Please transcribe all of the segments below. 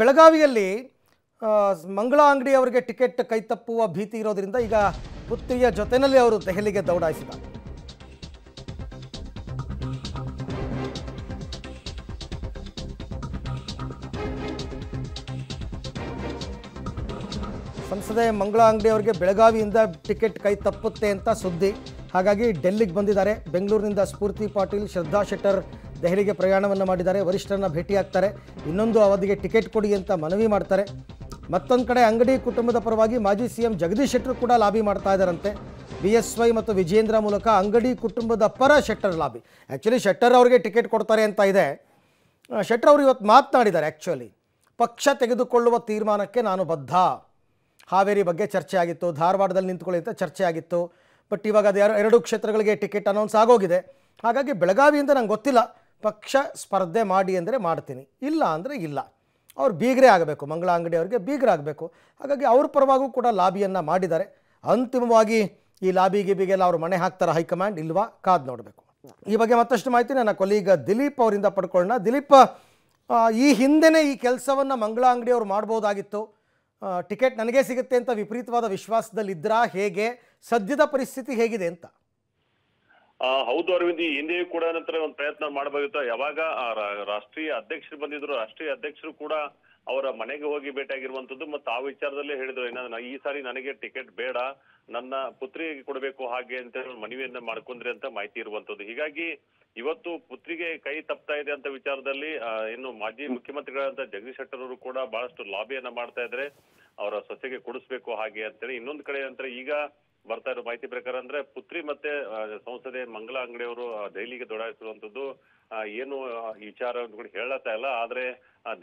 ಬೆಳಗಾವಿಯಲ್ಲಿ ಮಂಗಳ ಅಂಗಡಿ ಅವರಿಗೆ ಟಿಕೆಟ್ ಕೈ ತಪ್ಪುವ ಭೀತಿ ಇರೋದ್ರಿಂದ ಈಗ ಪುತ್ರಿಯ ಜೊತೆಯಲ್ಲಿ ಅವರು ದೆಹಲಿಗೆ ದೌಡಾಯಿಸಿದ್ದಾರೆ ಸಂಸದೆ ಮಂಗಳ ಅಂಗಡಿ ಅವರಿಗೆ ಬೆಳಗಾವಿಯಿಂದ ಟಿಕೆಟ್ ಕೈ ತಪ್ಪುತ್ತೆ ಅಂತ ಸುದ್ದಿ ಹಾಗಾಗಿ ಡೆಲ್ಲಿಗೆ ಬಂದಿದ್ದಾರೆ ಬೆಂಗಳೂರಿನಿಂದ ಸ್ಫೂರ್ತಿ ಪಾಟೀಲ್ ಶ್ರದ್ಧಾ ಶೆಟ್ಟರ್ ದೆಹಲಿಗೆ ಪ್ರಯಾಣವನ್ನು ಮಾಡಿದ್ದಾರೆ ವರಿಷ್ಠರನ್ನ ಭೇಟಿಯಾಗ್ತಾರೆ ಇನ್ನೊಂದು ಅವಧಿಗೆ ಟಿಕೆಟ್ ಕೊಡಿ ಅಂತ ಮನವಿ ಮಾಡ್ತಾರೆ ಮತ್ತೊಂದು ಕಡೆ ಅಂಗಡಿ ಕುಟುಂಬದ ಪರವಾಗಿ ಮಾಜಿ ಸಿ ಎಂ ಜಗದೀಶ್ ಶೆಟ್ಟರ್ ಕೂಡ ಲಾಬಿ ಮಾಡ್ತಾ ಇದ್ದಾರಂತೆ ಬಿ ಎಸ್ ವೈ ಮತ್ತು ವಿಜೇಂದ್ರ ಮೂಲಕ ಅಂಗಡಿ ಕುಟುಂಬದ ಪರ ಶೆಟ್ಟರ್ ಲಾಬಿ ಆ್ಯಕ್ಚುಲಿ ಶೆಟ್ಟರ್ ಅವರಿಗೆ ಟಿಕೆಟ್ ಕೊಡ್ತಾರೆ ಅಂತ ಇದೆ ಶೆಟ್ಟರ್ ಅವರು ಇವತ್ತು ಮಾತನಾಡಿದ್ದಾರೆ ಆ್ಯಕ್ಚುಲಿ ಪಕ್ಷ ತೆಗೆದುಕೊಳ್ಳುವ ತೀರ್ಮಾನಕ್ಕೆ ನಾನು ಬದ್ಧ ಹಾವೇರಿ ಬಗ್ಗೆ ಚರ್ಚೆ ಆಗಿತ್ತು ಧಾರವಾಡದಲ್ಲಿ ನಿಂತ್ಕೊಳ್ಳಿ ಅಂತ ಚರ್ಚೆ ಆಗಿತ್ತು ಬಟ್ ಇವಾಗ ಅದು ಎರಡು ಕ್ಷೇತ್ರಗಳಿಗೆ ಟಿಕೆಟ್ ಅನೌನ್ಸ್ ಆಗೋಗಿದೆ ಹಾಗಾಗಿ ಬೆಳಗಾವಿಯಿಂದ ನಂಗೆ ಗೊತ್ತಿಲ್ಲ ಪಕ್ಷ ಸ್ಪರ್ಧೆ ಮಾಡಿ ಅಂದರೆ ಮಾಡ್ತೀನಿ ಇಲ್ಲ ಅಂದರೆ ಇಲ್ಲ ಅವ್ರು ಬೀಗರೇ ಆಗಬೇಕು ಮಂಗಳ ಅಂಗಡಿ ಅವರಿಗೆ ಆಗಬೇಕು ಹಾಗಾಗಿ ಅವ್ರ ಪರವಾಗೂ ಕೂಡ ಲಾಬಿಯನ್ನು ಮಾಡಿದ್ದಾರೆ ಅಂತಿಮವಾಗಿ ಈ ಲಾಬಿ ಗಿಬಿಗೆಲ್ಲ ಅವರು ಮನೆ ಹಾಕ್ತಾರೆ ಹೈಕಮಾಂಡ್ ಇಲ್ವಾ ಕಾದ್ ನೋಡಬೇಕು ಈ ಬಗ್ಗೆ ಮತ್ತಷ್ಟು ಮಾಹಿತಿ ನನ್ನ ಕೊಲೀಗ ದಿಲೀಪ್ ಅವರಿಂದ ಪಡ್ಕೊಳ್ಳೋಣ ದಿಲೀಪ್ ಈ ಹಿಂದೆನೇ ಈ ಕೆಲಸವನ್ನು ಮಂಗಳ ಅಂಗಡಿ ಅವ್ರು ಮಾಡ್ಬೋದಾಗಿತ್ತು ಟಿಕೆಟ್ ನನಗೆ ಸಿಗುತ್ತೆ ಅಂತ ವಿಪರೀತವಾದ ವಿಶ್ವಾಸದಲ್ಲಿದ್ದರಾ ಹೇಗೆ ಸದ್ಯದ ಪರಿಸ್ಥಿತಿ ಹೇಗಿದೆ ಅಂತ ಹೌದು ಅರವಿಂದ್ ಹಿಂದೆ ಕೂಡ ನಂತರ ಒಂದು ಪ್ರಯತ್ನ ಮಾಡಬೇಕಿತ್ತು ಯಾವಾಗ ರಾಷ್ಟ್ರೀಯ ಅಧ್ಯಕ್ಷರು ಬಂದಿದ್ರು ರಾಷ್ಟ್ರೀಯ ಅಧ್ಯಕ್ಷರು ಕೂಡ ಅವರ ಮನೆಗೆ ಹೋಗಿ ಭೇಟಿಯಾಗಿರುವಂತದ್ದು ಮತ್ತು ಆ ವಿಚಾರದಲ್ಲೇ ಹೇಳಿದ್ರು ಏನಾದ್ರೂ ಈ ಸಾರಿ ನನಗೆ ಟಿಕೆಟ್ ಬೇಡ ನನ್ನ ಪುತ್ರಿಗೆ ಕೊಡಬೇಕು ಹಾಗೆ ಅಂತ ಹೇಳಿ ಮನವಿಯನ್ನ ಮಾಡ್ಕೊಂಡ್ರಿ ಅಂತ ಮಾಹಿತಿ ಇರುವಂತದ್ದು ಹೀಗಾಗಿ ಇವತ್ತು ಪುತ್ರಿಗೆ ಕೈ ತಪ್ತಾ ಇದೆ ಅಂತ ವಿಚಾರದಲ್ಲಿ ಇನ್ನು ಮಾಜಿ ಮುಖ್ಯಮಂತ್ರಿಗಳಾದಂತ ಜಗದೀಶ್ ಶೆಟ್ಟರ್ ಅವರು ಕೂಡ ಬಹಳಷ್ಟು ಲಾಬಿಯನ್ನ ಮಾಡ್ತಾ ಇದ್ರೆ ಅವರ ಸೊಸೆಗೆ ಕೊಡಿಸ್ಬೇಕು ಹಾಗೆ ಅಂತೇಳಿ ಇನ್ನೊಂದು ಕಡೆ ನಂತರ ಈಗ ಬರ್ತಾ ಇರೋ ಮಾಹಿತಿ ಪ್ರಕಾರ ಅಂದ್ರೆ ಪುತ್ರಿ ಮತ್ತೆ ಸಂಸದೆ ಮಂಗಲ ಅವರು ದೆಹಲಿಗೆ ದೊಡಾಯಿಸಿರುವಂತದ್ದು ಏನು ವಿಚಾರ ವಿಚಾರವನ್ನು ಕೂಡ ಇಲ್ಲ ಆದ್ರೆ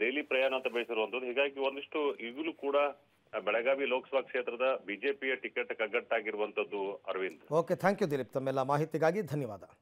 ದೆಹಲಿ ಪ್ರಯಾಣ ಅಂತ ಬಯಸಿರುವಂತದ್ದು ಹೀಗಾಗಿ ಒಂದಿಷ್ಟು ಈಗಲೂ ಕೂಡ ಬೆಳಗಾವಿ ಲೋಕಸಭಾ ಕ್ಷೇತ್ರದ ಬಿಜೆಪಿಯ ಟಿಕೆಟ್ ಕಗ್ಗಟ್ಟಾಗಿರುವಂತದ್ದು Arvind okay thank you Dilip ತಮ್ಮೆಲ್ಲ ಮಾಹಿತಿಗಾಗಿ ಧನ್ಯವಾದ